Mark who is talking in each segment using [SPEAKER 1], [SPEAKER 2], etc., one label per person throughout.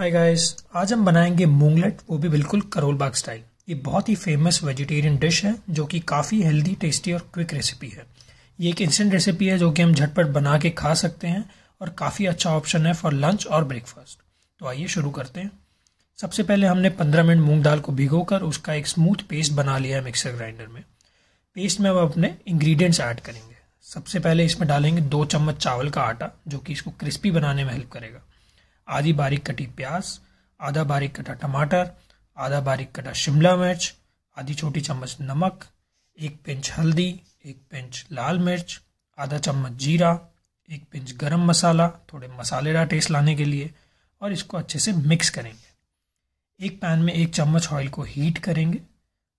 [SPEAKER 1] hi guys आज हम बनाएंगे मूंगलेट वो भी बिल्कुल करोल बाग स्टाइल ये बहुत ही फेमस वेजिटेरियन डिश है जो कि काफ़ी हेल्दी टेस्टी और क्विक रेसिपी है ये एक इंस्टेंट रेसिपी है जो कि हम झटपट बना के खा सकते हैं और काफ़ी अच्छा ऑप्शन है फॉर लंच और ब्रेकफास्ट तो आइए शुरू करते हैं सबसे पहले हमने पंद्रह मिनट मूँग दाल को भिगो कर उसका एक स्मूथ पेस्ट बना लिया है मिक्सर ग्राइंडर में पेस्ट में अब अपने इंग्रीडियंट्स ऐड करेंगे सबसे पहले इसमें डालेंगे दो चम्मच चावल का आटा जो कि इसको क्रिस्पी बनाने में हेल्प करेगा आधी बारीक कटी प्याज आधा बारीक कटा टमाटर आधा बारीक कटा शिमला मिर्च आधी छोटी चम्मच नमक एक पिंच हल्दी एक पिंच लाल मिर्च आधा चम्मच जीरा एक पिंच गरम मसाला थोड़े मसालेदार टेस्ट लाने के लिए और इसको अच्छे से मिक्स करेंगे एक पैन में एक चम्मच ऑयल को हीट करेंगे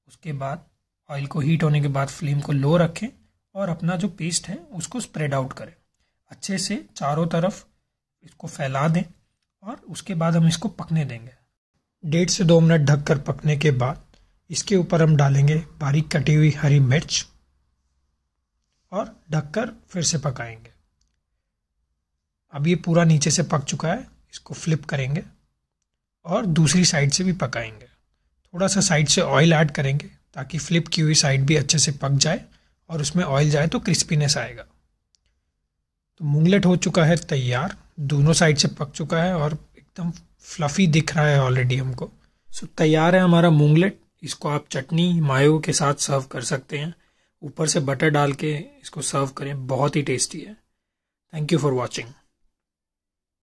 [SPEAKER 1] उसके बाद ऑयल को हीट होने के बाद फ्लेम को लो रखें और अपना जो पेस्ट है उसको स्प्रेड आउट करें अच्छे से चारों तरफ इसको फैला दें और उसके बाद हम इसको पकने देंगे डेढ़ से दो मिनट ढक कर पकने के बाद इसके ऊपर हम डालेंगे बारीक कटी हुई हरी मिर्च और ढककर फिर से पकाएंगे अब ये पूरा नीचे से पक चुका है इसको फ्लिप करेंगे और दूसरी साइड से भी पकाएंगे थोड़ा सा साइड से ऑयल ऐड करेंगे ताकि फ्लिप की हुई साइड भी अच्छे से पक जाए और उसमें ऑयल जाए तो क्रिस्पीनेस आएगा तो मूंगलेट हो चुका है तैयार दोनों साइड से पक चुका है और एकदम फ्लफ़ी दिख रहा है ऑलरेडी हमको सो so, तैयार है हमारा मूंगलेट इसको आप चटनी मायो के साथ सर्व कर सकते हैं ऊपर से बटर डाल के इसको सर्व करें बहुत ही टेस्टी है थैंक यू फॉर वॉचिंग